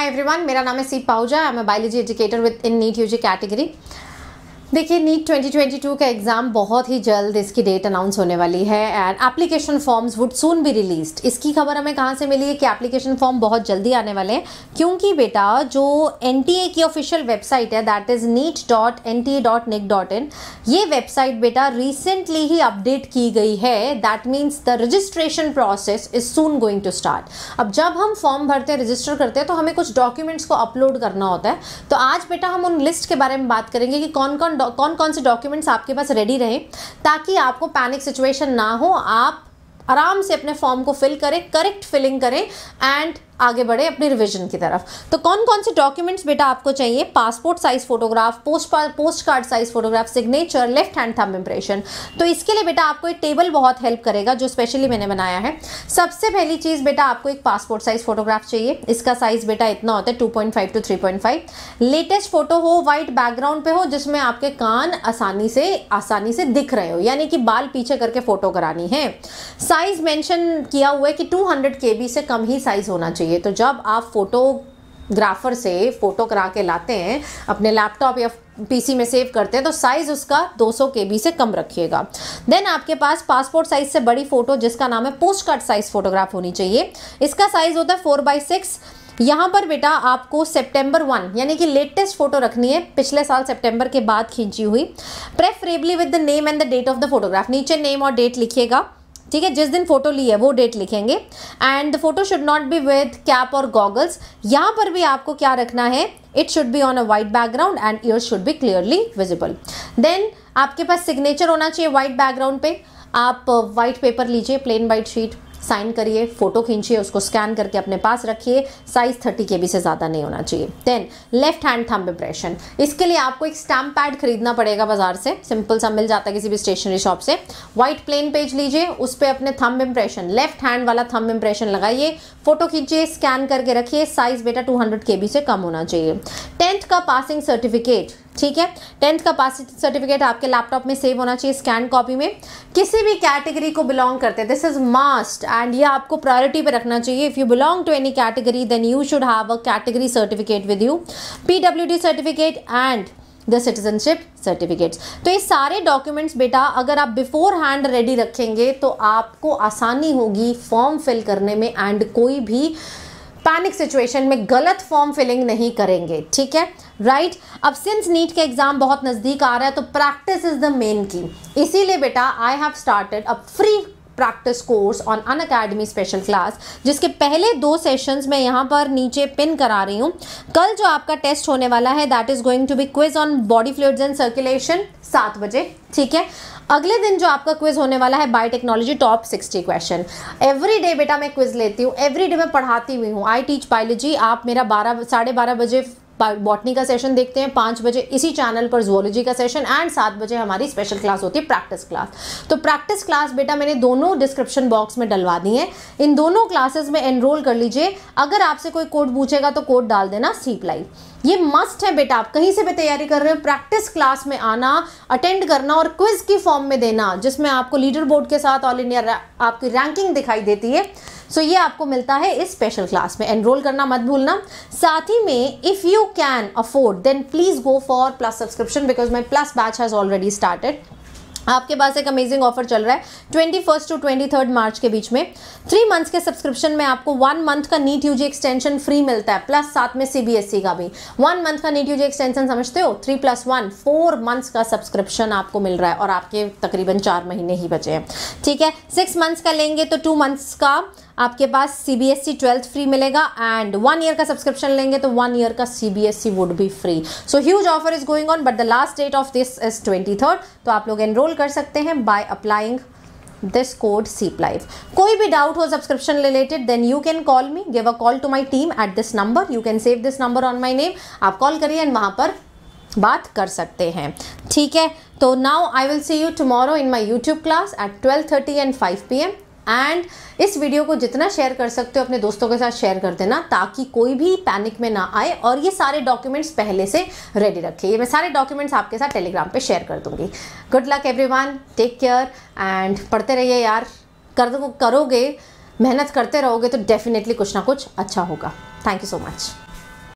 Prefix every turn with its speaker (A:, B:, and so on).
A: hi everyone मेरा नाम है सी पाउजा I am biology educator within NEET UG category देखिए नीट 2022 का एग्ज़ाम बहुत ही जल्द इसकी डेट अनाउंस होने वाली है and application forms would soon be released इसकी खबर हमें कहाँ से मिली है कि एप्लीकेशन फॉर्म बहुत जल्दी आने वाले हैं क्योंकि बेटा जो एन की ऑफिशियल वेबसाइट है that is NEET dot N T dot nic dot in ये वेबसाइट बेटा रिसेंटली ही अपडेट की गई है that means the registration process is soon going to start अब जब हम फॉर्म भरते हैं रजिस्टर करते हैं तो हमें कुछ डॉक्यूमेंट्स को अपलोड करना होता है तो आज बेटा हम उन लिस्ट के बारे में बात करेंगे कि कौन कौन कौन कौन से डॉक्यूमेंट्स आपके पास रेडी रहे ताकि आपको पैनिक सिचुएशन ना हो आप आराम से अपने फॉर्म को फिल करें करेक्ट फिलिंग करें एंड आगे बढ़े अपने रिविजन की तरफ तो कौन कौन से डॉक्यूमेंट्स बेटा आपको चाहिए passport size photograph post post card size photograph signature left hand thumb impression तो इसके लिए बेटा आपको एक टेबल बहुत हेल्प करेगा जो स्पेशली मैंने बनाया है सबसे पहली चीज़ बेटा आपको एक पासपोर्ट साइज फोटोग्राफ चाहिए इसका साइज बेटा इतना होता है two to three latest photo हो वाइट बैकग्राउंड पे हो जिसमें आपके कान आसानी से आसानी से दिख रहे हो यानी कि बाल पीछे करके फोटो करानी है साइज मेंशन किया हुआ है कि 200 केबी से कम ही साइज होना चाहिए चाहिए तो जब आप फोटोग्राफर से फ़ोटो करा के लाते हैं अपने लैपटॉप या पीसी में सेव करते हैं तो साइज़ उसका 200 सौ के बी से कम रखिएगा देन आपके पास पासपोर्ट साइज़ से बड़ी फ़ोटो जिसका नाम है पोस्ट कार्ड साइज़ फ़ोटोग्राफ होनी चाहिए इसका साइज़ होता है फोर बाई सिक्स यहाँ पर बेटा आपको सितंबर वन यानी कि लेटेस्ट फोटो रखनी है पिछले साल सितंबर के बाद खींची हुई preferably with the name and the date of the photograph नीचे नेम और डेट लिखिएगा ठीक है जिस दिन फोटो ली है वो डेट लिखेंगे and the photo should not be with cap और गॉगल्स यहाँ पर भी आपको क्या रखना है it should be on a white background and ear should be clearly visible then आपके पास सिग्नेचर होना चाहिए वाइट बैकग्राउंड पे आप वाइट पेपर लीजिए प्लेन वाइट शीट साइन करिए फोटो खींचिए उसको स्कैन करके अपने पास रखिए साइज थर्टी के बी से ज़्यादा नहीं होना चाहिए then left hand thumb impression इसके लिए आपको एक स्टैम्प पैड खरीदना पड़ेगा बाजार से सिंपल सा मिल जाता है किसी भी स्टेशनरी शॉप से व्हाइट प्लेन पेज लीजिए उस पर अपने थंब इम्प्रेशन लेफ्ट हैंड वाला थंब इम्प्रेशन लगाइए फोटो खींचिए स्कैन करके रखिए साइज बेटा टू हंड्रेड से कम होना चाहिए टेंथ का पासिंग सर्टिफिकेट ठीक है टेंथ का पास सर्टिफिकेट आपके लैपटॉप में सेव होना चाहिए स्कैन कॉपी में किसी भी कैटेगरी को बिलोंग करते हैं दिस इज मास्ट एंड ये आपको प्रायोरिटी पे रखना चाहिए if you belong to any category then you should have a category certificate with U P certificate and the citizenship certificates तो ये सारे डॉक्यूमेंट्स बेटा अगर आप बिफोर हैंड रेडी रखेंगे तो आपको आसानी होगी फॉर्म फिल करने में एंड कोई भी पैनिक सिचुएशन में गलत फॉर्म फिलिंग नहीं करेंगे ठीक है राइट अब सिंस नीट के एग्ज़ाम बहुत नज़दीक आ रहा है तो प्रैक्टिस इज़ द मेन की इसीलिए बेटा I have started a free practice course on Unacademy special class जिसके पहले दो सेशंस मैं यहाँ पर नीचे पिन करा रही हूँ कल जो आपका टेस्ट होने वाला है that is going to be quiz on body fluids and circulation सात बजे ठीक है अगले दिन जो आपका क्विज होने वाला है biotechnology top sixty question every day बेटा मैं क्विज लेती हूँ एवरी डे मैं पढ़ाती हुई हूँ आई टीच बायोलॉजी आप मेरा बारह साढ़े बारह बजे बॉटनी का सेशन देखते हैं पाँच बजे इसी चैनल पर जोलॉजी का सेशन एंड सात बजे हमारी स्पेशल क्लास होती है प्रैक्टिस क्लास तो प्रैक्टिस क्लास बेटा मैंने दोनों डिस्क्रिप्शन बॉक्स में डलवा दी है इन दोनों क्लासेस में एनरोल कर लीजिए अगर आपसे कोई कोड पूछेगा तो कोड डाल देना सीप्लाई ये मस्ट है बेटा आप कहीं से भी तैयारी कर रहे हो प्रैक्टिस क्लास में आना अटेंड करना और क्विज की फॉर्म में देना जिसमें आपको लीडर बोर्ड के साथ ऑल इंडिया आपकी रैंकिंग दिखाई देती है सो so, ये आपको मिलता है इस स्पेशल क्लास में एनरोल करना मत भूलना साथ ही में if you can afford then please go for plus subscription because my plus batch has already started आपके पास एक अमेजिंग ऑफर चल रहा है twenty first to twenty third March के बीच में थ्री मंथ्स के सब्सक्रिप्शन में आपको वन मंथ का नीट यूजी एक्सटेंशन फ्री मिलता है प्लस साथ में सीबीएसई e का भी वन मंथ का नीट यूजी एक्सटेंशन समझते हो three plus one four months का सब्सक्रिप्शन आपको मिल रहा है और आपके तकरीबन चार महीने ही बचे हैं ठीक है सिक्स मंथ्स का लेंगे तो टू मंथ्स का आपके पास C B S C twelfth free मिलेगा एंड वन ईयर का सब्सक्रिप्शन लेंगे तो वन ईयर का C B S C would be free so huge offer is going on but the last date of this is twenty third तो आप लोग enrol कर सकते हैं by applying this code seep life कोई भी doubt हो subscription related then you can call me give a call to my team at this number you can save this number on my name आप call करिए and वहाँ पर बात कर सकते हैं ठीक है तो now I will see you tomorrow in my YouTube class at twelve thirty and five P M and इस वीडियो को जितना शेयर कर सकते हो अपने दोस्तों के साथ शेयर कर देना ताकि कोई भी पैनिक में ना आए और ये सारे डॉक्यूमेंट्स पहले से रेडी रखे ये मैं सारे डॉक्यूमेंट्स आपके साथ टेलीग्राम पे शेयर कर दूंगी good luck everyone take care and पढ़ते रहिए यार कर करोगे मेहनत करते रहोगे तो डेफिनेटली कुछ ना कुछ अच्छा होगा थैंक यू सो मच